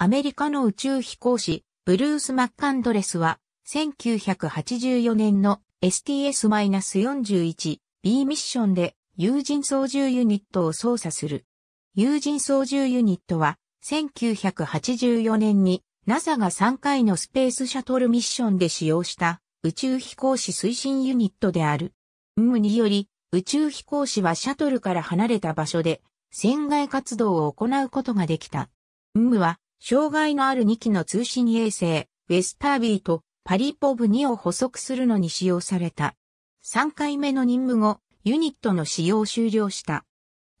アメリカの宇宙飛行士、ブルース・マッカンドレスは、1984年の STS-41B ミッションで有人操縦ユニットを操作する。有人操縦ユニットは、1984年に NASA が3回のスペースシャトルミッションで使用した宇宙飛行士推進ユニットである。ウムにより、宇宙飛行士はシャトルから離れた場所で船外活動を行うことができた。UM は障害のある2機の通信衛星、ウェスタービーとパリポブ2を補足するのに使用された。3回目の任務後、ユニットの使用終了した。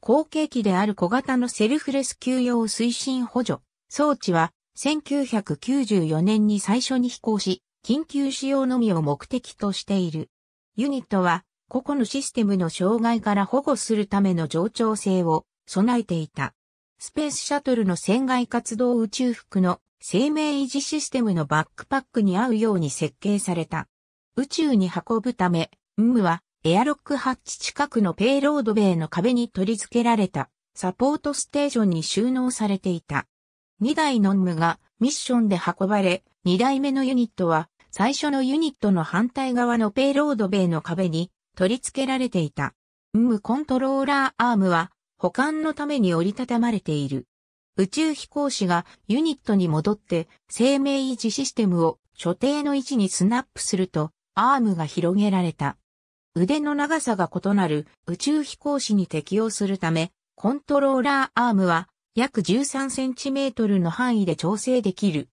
後継機である小型のセルフレス給ュ用推進補助装置は1994年に最初に飛行し、緊急使用のみを目的としている。ユニットは個々のシステムの障害から保護するための冗長性を備えていた。スペースシャトルの船外活動宇宙服の生命維持システムのバックパックに合うように設計された。宇宙に運ぶため、ムはエアロックハッチ近くのペイロード米の壁に取り付けられたサポートステーションに収納されていた。2台のムがミッションで運ばれ、2台目のユニットは最初のユニットの反対側のペイロード米の壁に取り付けられていた。ムコントローラーアームは保管のために折りたたまれている。宇宙飛行士がユニットに戻って生命維持システムを所定の位置にスナップするとアームが広げられた。腕の長さが異なる宇宙飛行士に適用するため、コントローラーアームは約13センチメートルの範囲で調整できる。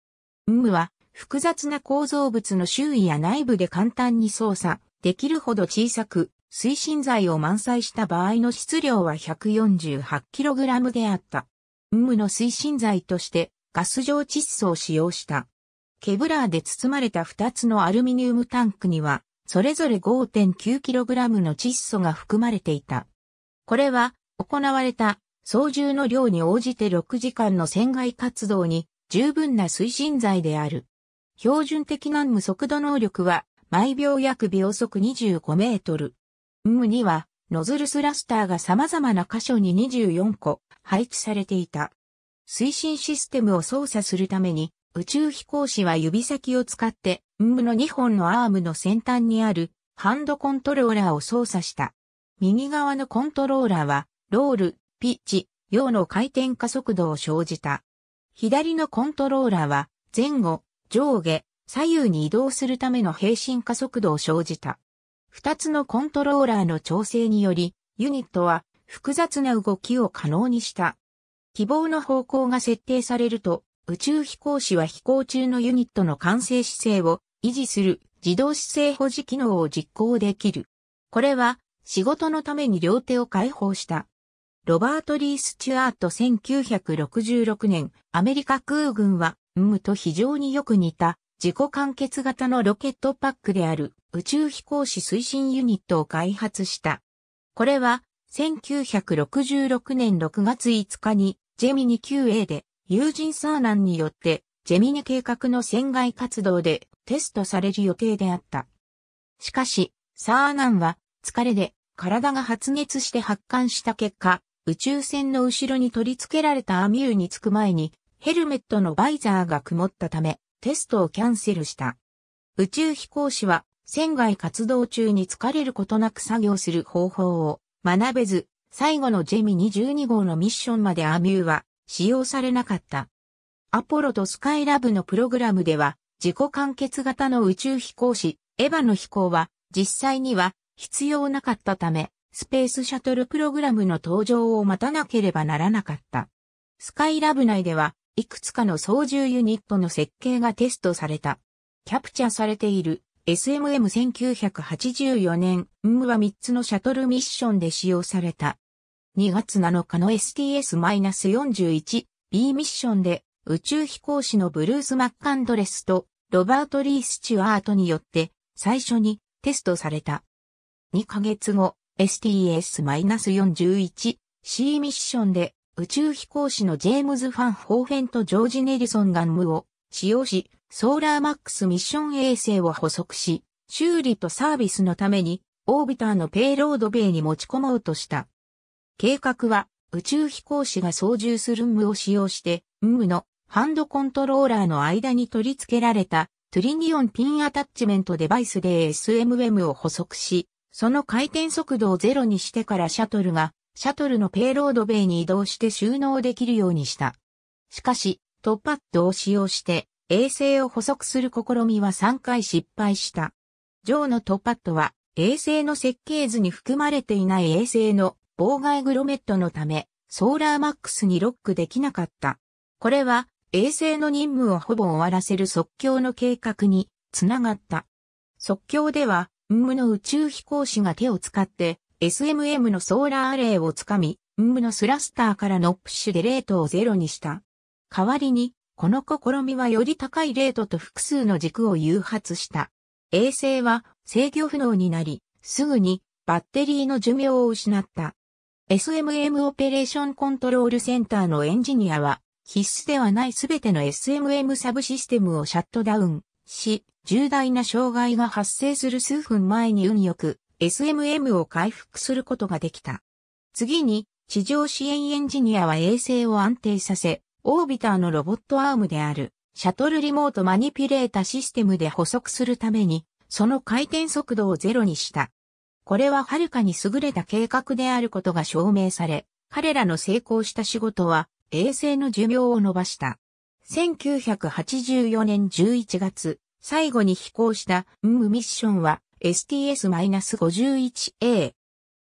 ムは複雑な構造物の周囲や内部で簡単に操作できるほど小さく、推進剤を満載した場合の質量は 148kg であった。無の推進剤としてガス状窒素を使用した。ケブラーで包まれた2つのアルミニウムタンクには、それぞれ 5.9kg の窒素が含まれていた。これは、行われた操縦の量に応じて6時間の船外活動に十分な推進剤である。標準的難無速度能力は毎秒約秒速25メートル。ムには、ノズルスラスターが様々な箇所に24個配置されていた。推進システムを操作するために、宇宙飛行士は指先を使って、ムの2本のアームの先端にあるハンドコントローラーを操作した。右側のコントローラーは、ロール、ピッチ、用の回転加速度を生じた。左のコントローラーは、前後、上下、左右に移動するための平進加速度を生じた。二つのコントローラーの調整により、ユニットは複雑な動きを可能にした。希望の方向が設定されると、宇宙飛行士は飛行中のユニットの完成姿勢を維持する自動姿勢保持機能を実行できる。これは仕事のために両手を解放した。ロバート・リー・スチュアート1966年、アメリカ空軍は、ムと非常によく似た自己完結型のロケットパックである宇宙飛行士推進ユニットを開発した。これは1966年6月5日にジェミニ QA で友人サーナンによってジェミニ計画の船外活動でテストされる予定であった。しかし、サーナンは疲れで体が発熱して発汗した結果、宇宙船の後ろに取り付けられたアミューに着く前にヘルメットのバイザーが曇ったため、テストをキャンセルした。宇宙飛行士は、船外活動中に疲れることなく作業する方法を学べず、最後のジェミ2 2号のミッションまでアミューは使用されなかった。アポロとスカイラブのプログラムでは、自己完結型の宇宙飛行士、エヴァの飛行は、実際には必要なかったため、スペースシャトルプログラムの登場を待たなければならなかった。スカイラブ内では、いくつかの操縦ユニットの設計がテストされた。キャプチャーされている SMM1984 年は3つのシャトルミッションで使用された。2月7日の STS-41B ミッションで宇宙飛行士のブルース・マッカンドレスとロバート・リー・スチュアートによって最初にテストされた。2ヶ月後 STS-41C ミッションで宇宙飛行士のジェームズ・ファン・ホーフェンとジョージ・ネリソン・ガンムを使用し、ソーラーマックスミッション衛星を捕捉し、修理とサービスのために、オービターのペイロードイに持ち込もうとした。計画は、宇宙飛行士が操縦するムを使用して、ムのハンドコントローラーの間に取り付けられたトリニオンピンアタッチメントデバイスで SMM を捕捉し、その回転速度をゼロにしてからシャトルがシャトルのペイロードベイに移動して収納できるようにした。しかし、トッパッドを使用して衛星を捕捉する試みは3回失敗した。ジョーのトッパッドは衛星の設計図に含まれていない衛星の妨害グロメットのため、ソーラーマックスにロックできなかった。これは衛星の任務をほぼ終わらせる即興の計画につながった。即興では、運無の宇宙飛行士が手を使って SMM のソーラーアレイをつかみ、ムブのスラスターからのプッシュでレートをゼロにした。代わりに、この試みはより高いレートと複数の軸を誘発した。衛星は制御不能になり、すぐにバッテリーの寿命を失った。SMM オペレーションコントロールセンターのエンジニアは、必須ではないすべての SMM サブシステムをシャットダウンし、重大な障害が発生する数分前に運よく SMM を回復することができた。次に、地上支援エンジニアは衛星を安定させ、オービターのロボットアームである、シャトルリモートマニピュレータシステムで補足するために、その回転速度をゼロにした。これははるかに優れた計画であることが証明され、彼らの成功した仕事は、衛星の寿命を伸ばした。1984年11月、最後に飛行した、ムミッションは、STS-51A。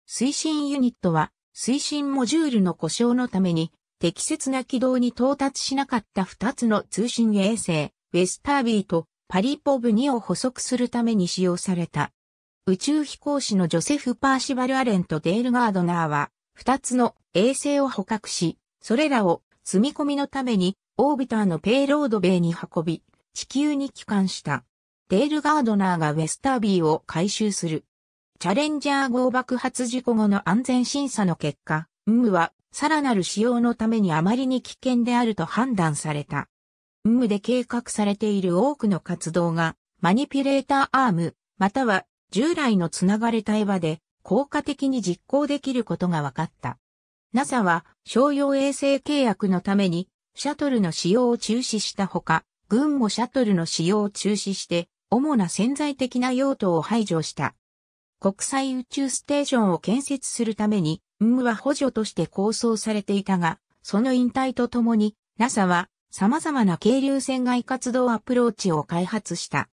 推進ユニットは、推進モジュールの故障のために、適切な軌道に到達しなかった2つの通信衛星、ウェスタービーとパリポブ2を補足するために使用された。宇宙飛行士のジョセフ・パーシバル・アレンとデール・ガードナーは、2つの衛星を捕獲し、それらを積み込みのために、オービターのペイロード米に運び、地球に帰還した。デール・ガードナーがウェスタービーを回収する。チャレンジャー号爆発事故後の安全審査の結果、ウムはさらなる使用のためにあまりに危険であると判断された。ウムで計画されている多くの活動が、マニピュレーターアーム、または従来のつながれたエヴァで効果的に実行できることが分かった。NASA は商用衛星契約のためにシャトルの使用を中止したほか、軍もシャトルの使用を中止して主な潜在的な用途を排除した。国際宇宙ステーションを建設するために、ーは補助として構想されていたが、その引退とともに、NASA は様々な軽流船外活動アプローチを開発した。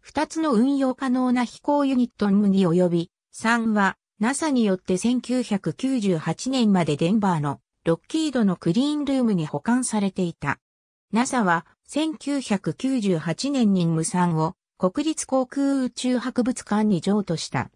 二つの運用可能な飛行ユニットムに及び、3は NASA によって1998年までデンバーのロッキードのクリーンルームに保管されていた。NASA は1998年に無3を国立航空宇宙博物館に譲渡した。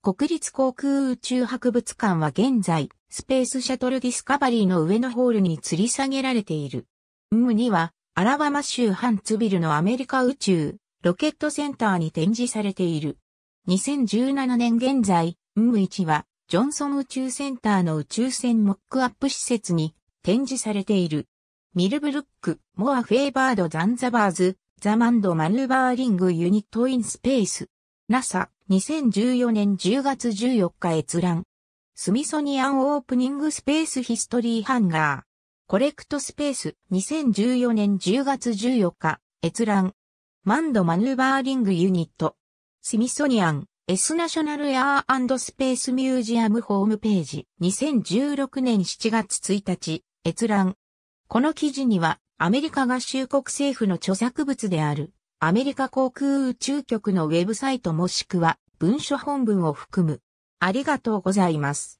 国立航空宇宙博物館は現在、スペースシャトルディスカバリーの上のホールに吊り下げられている。ムには、アラバマ州ハンツビルのアメリカ宇宙、ロケットセンターに展示されている。2017年現在、ム1は、ジョンソン宇宙センターの宇宙船モックアップ施設に展示されている。ミルブルック、モア・フェイバード・ザンザバーズ、ザマンドマヌーバーリングユニットインスペース。NASA、2014年10月14日閲覧。スミソニアンオープニングスペースヒストリーハンガー。コレクトスペース2014年10月14日閲覧。マンドマヌーバーリングユニット。スミソニアン S ナショナルエアースペースミュージアムホームページ2016年7月1日閲覧。この記事にはアメリカ合衆国政府の著作物である、アメリカ航空宇宙局のウェブサイトもしくは文書本文を含む。ありがとうございます。